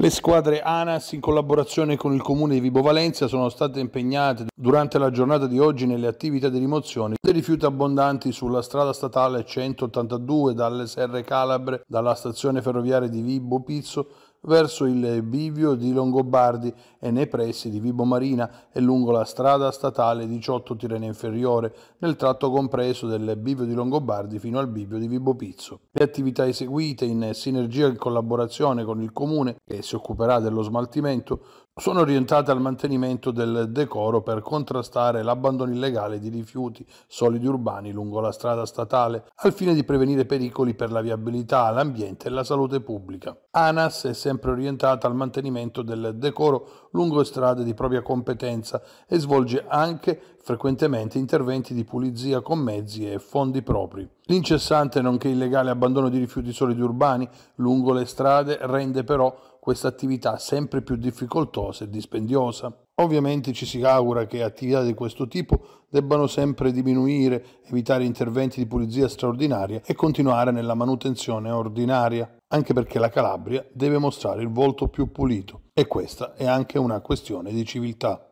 Le squadre ANAS in collaborazione con il comune di Vibo Valencia sono state impegnate durante la giornata di oggi nelle attività di rimozione dei rifiuti abbondanti sulla strada statale 182 dalle Serre Calabre, dalla stazione ferroviaria di Vibo Pizzo verso il bivio di Longobardi e nei pressi di Vibo Marina e lungo la strada statale 18 Tirena Inferiore, nel tratto compreso del bivio di Longobardi fino al bivio di Vibo Pizzo. Le attività eseguite in sinergia e collaborazione con il Comune, che si occuperà dello smaltimento, sono orientate al mantenimento del decoro per contrastare l'abbandono illegale di rifiuti solidi urbani lungo la strada statale, al fine di prevenire pericoli per la viabilità, l'ambiente e la salute pubblica. ANAS sempre orientata al mantenimento del decoro lungo strade di propria competenza e svolge anche frequentemente interventi di pulizia con mezzi e fondi propri. L'incessante nonché illegale abbandono di rifiuti solidi urbani lungo le strade rende però questa attività sempre più difficoltosa e dispendiosa. Ovviamente ci si augura che attività di questo tipo debbano sempre diminuire, evitare interventi di pulizia straordinaria e continuare nella manutenzione ordinaria anche perché la Calabria deve mostrare il volto più pulito e questa è anche una questione di civiltà.